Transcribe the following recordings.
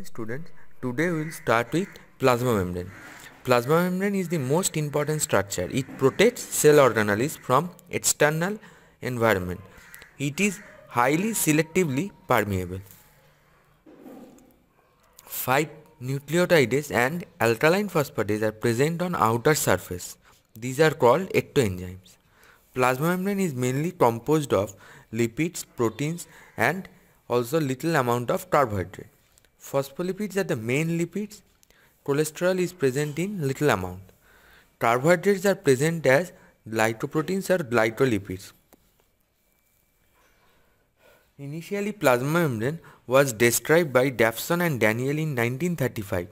morning students today we will start with plasma membrane plasma membrane is the most important structure it protects cell organelles from external environment it is highly selectively permeable five nucleotides and alkaline phosphatase are present on outer surface these are called ectoenzymes plasma membrane is mainly composed of lipids proteins and also little amount of carbohydrate Phospholipids are the main lipids. Cholesterol is present in little amount. Carbohydrates are present as glycoproteins or glycolipids. Initially, plasma membrane was described by Dafson and Daniel in 1935.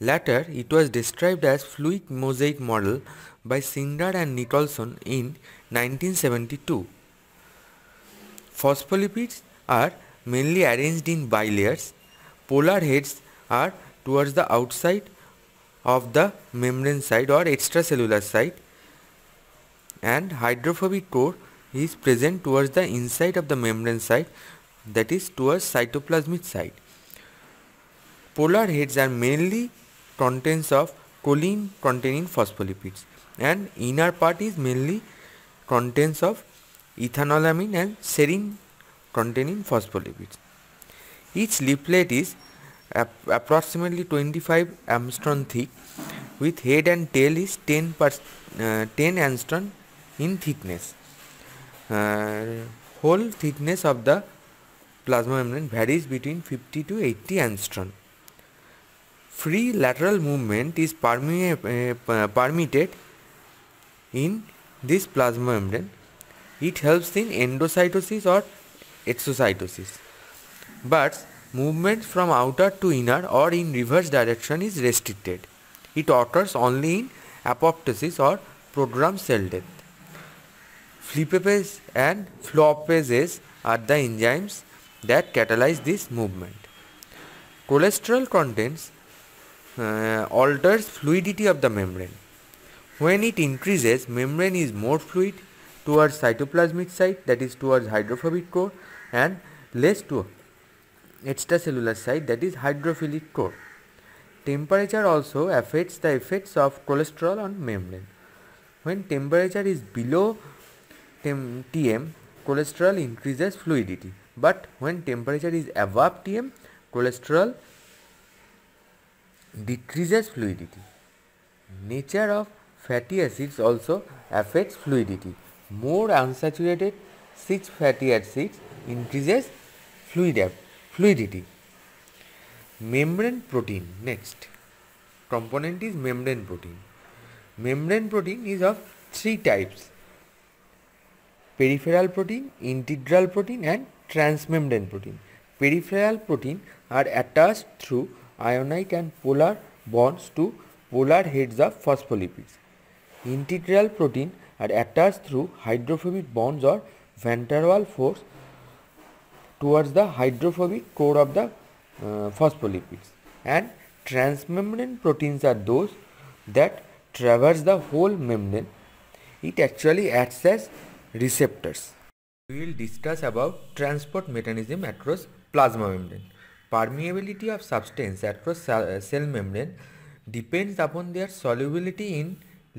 Later, it was described as fluid mosaic model by Singer and Nicholson in 1972. Phospholipids are mainly arranged in bilayers polar heads are towards the outside of the membrane side or extracellular side and hydrophobic core is present towards the inside of the membrane side that is towards cytoplasmic side. Polar heads are mainly contents of choline containing phospholipids and inner part is mainly contents of ethanolamine and serine containing phospholipids. Each leaflet is ap approximately 25 angstrom thick with head and tail is 10, per, uh, 10 angstrom in thickness. Uh, whole thickness of the plasma membrane varies between 50 to 80 angstrom. Free lateral movement is permi uh, permitted in this plasma membrane. It helps in endocytosis or exocytosis but movement from outer to inner or in reverse direction is restricted. It occurs only in apoptosis or programmed cell death. Flippages and flopages are the enzymes that catalyze this movement. Cholesterol contents uh, alters fluidity of the membrane. When it increases, membrane is more fluid towards cytoplasmic side that is towards hydrophobic core and less to extracellular site that is hydrophilic core. Temperature also affects the effects of cholesterol on membrane. When temperature is below Tm, cholesterol increases fluidity. But when temperature is above Tm, cholesterol decreases fluidity. Nature of fatty acids also affects fluidity. More unsaturated 6 fatty acids increases fluid fluidity membrane protein next component is membrane protein membrane protein is of three types peripheral protein integral protein and transmembrane protein peripheral protein are attached through ionic and polar bonds to polar heads of phospholipids integral protein are attached through hydrophobic bonds or van der Waals force towards the hydrophobic core of the uh, phospholipids and transmembrane proteins are those that traverse the whole membrane it actually acts as receptors we will discuss about transport mechanism across plasma membrane permeability of substance across cell uh, membrane depends upon their solubility in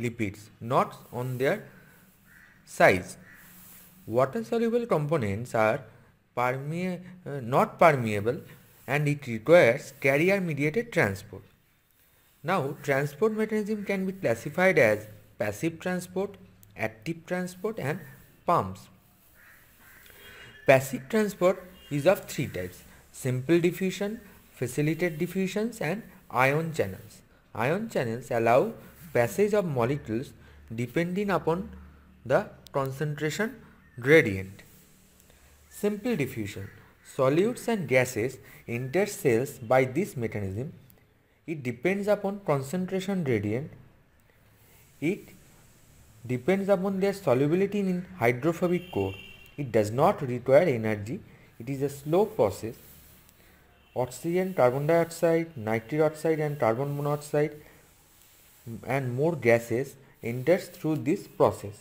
lipids not on their size water soluble components are perme uh, not permeable and it requires carrier mediated transport. Now transport mechanism can be classified as passive transport, active transport and pumps. Passive transport is of three types simple diffusion, facilitated diffusions and ion channels. Ion channels allow passage of molecules depending upon the concentration gradient. Simple diffusion. Solutes and gases enter cells by this mechanism. It depends upon concentration gradient. It depends upon their solubility in hydrophobic core. It does not require energy. It is a slow process. Oxygen, carbon dioxide, nitric oxide and carbon monoxide and more gases enters through this process.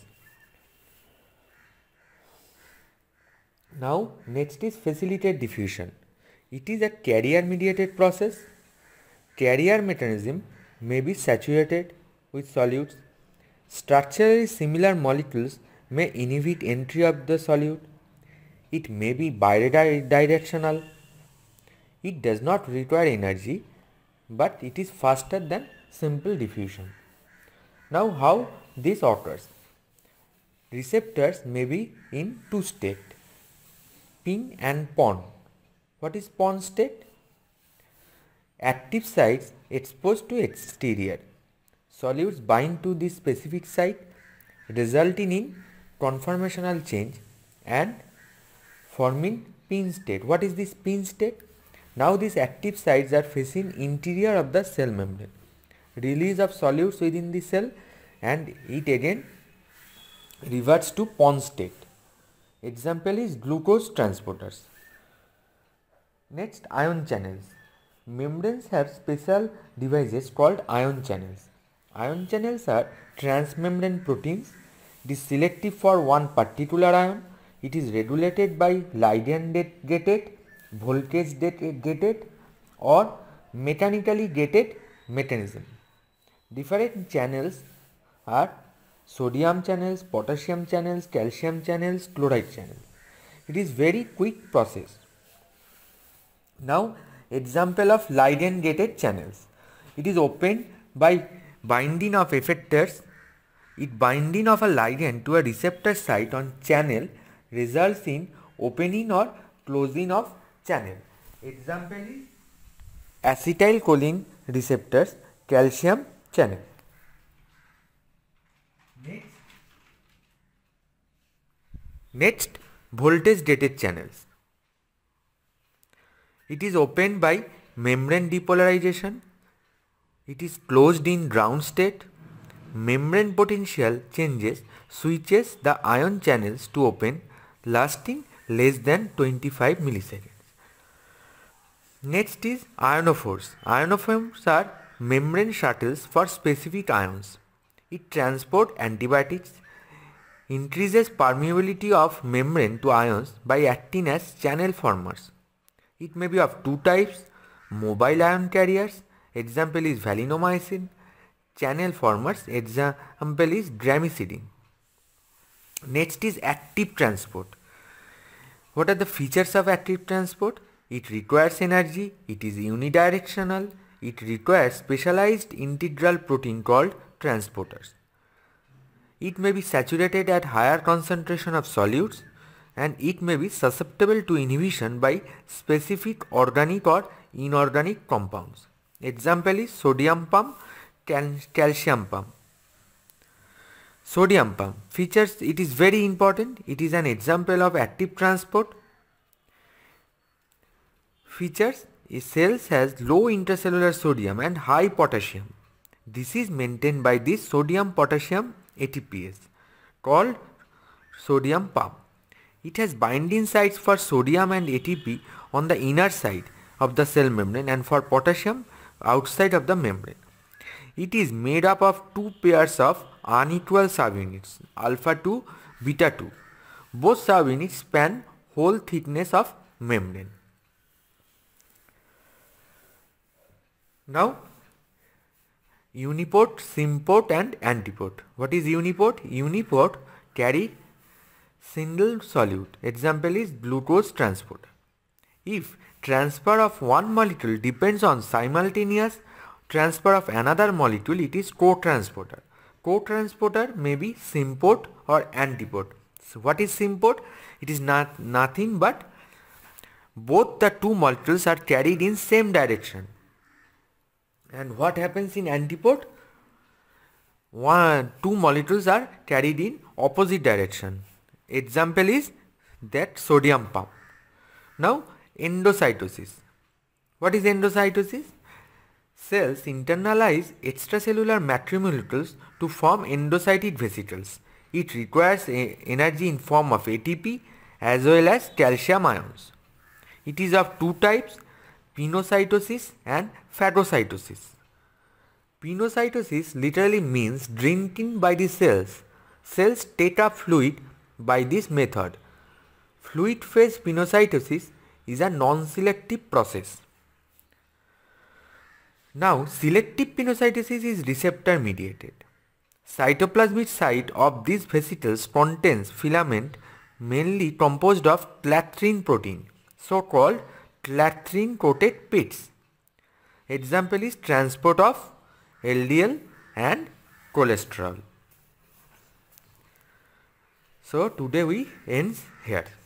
Now next is facilitated diffusion. It is a carrier mediated process. Carrier mechanism may be saturated with solutes. Structurally similar molecules may inhibit entry of the solute. It may be bidirectional. It does not require energy but it is faster than simple diffusion. Now how this occurs? Receptors may be in two states. Pin and pawn. What is pawn state? Active sites exposed to exterior. Solutes bind to this specific site resulting in conformational change and forming pin state. What is this pin state? Now these active sites are facing interior of the cell membrane. Release of solutes within the cell and it again reverts to pawn state. Example is glucose transporters. Next ion channels. Membranes have special devices called ion channels. Ion channels are transmembrane proteins. It is selective for one particular ion. It is regulated by ligand gated, voltage gated or mechanically gated mechanism. Different channels are sodium channels, potassium channels, calcium channels, chloride channels. It is very quick process. Now example of ligand gated channels. It is opened by binding of effectors. It binding of a ligand to a receptor site on channel results in opening or closing of channel. Example is acetylcholine receptors calcium channel. Next, Next voltage gated channels. It is opened by membrane depolarization. It is closed in ground state. Membrane potential changes switches the ion channels to open lasting less than 25 milliseconds. Next is ionophores. Ionophores are membrane shuttles for specific ions. It transports antibiotics, increases permeability of membrane to ions by acting as channel formers. It may be of two types, mobile ion carriers, example is valinomycin, channel formers, example is gramicidin. Next is active transport. What are the features of active transport? It requires energy, it is unidirectional, it requires specialized integral protein called transporters. It may be saturated at higher concentration of solutes and it may be susceptible to inhibition by specific organic or inorganic compounds. Example is sodium pump, cal calcium pump. Sodium pump features, it is very important, it is an example of active transport. Features, cells has low intracellular sodium and high potassium. This is maintained by the sodium potassium ATPase called sodium pump. It has binding sites for sodium and ATP on the inner side of the cell membrane and for potassium outside of the membrane. It is made up of two pairs of unequal subunits alpha 2 beta 2. Both subunits span whole thickness of membrane. Now uniport, simport and antiport. What is uniport? Uniport carry single solute. Example is glucose transport. If transfer of one molecule depends on simultaneous transfer of another molecule, it is co-transporter. Co-transporter may be simport or antiport. So what is simport? It is not nothing but both the two molecules are carried in same direction and what happens in antipode? One, two molecules are carried in opposite direction. Example is that sodium pump. Now endocytosis. What is endocytosis? Cells internalize extracellular macromolecules to form endocytic vesicles. It requires energy in form of ATP as well as calcium ions. It is of two types pinocytosis and phagocytosis. Pinocytosis literally means drinking by the cells. Cells take up fluid by this method. Fluid phase pinocytosis is a non-selective process. Now selective pinocytosis is receptor mediated. Cytoplasmic side of these vesicles contains filament mainly composed of clathrin protein so called clathrin coated pits. Example is transport of LDL and cholesterol. So today we ends here.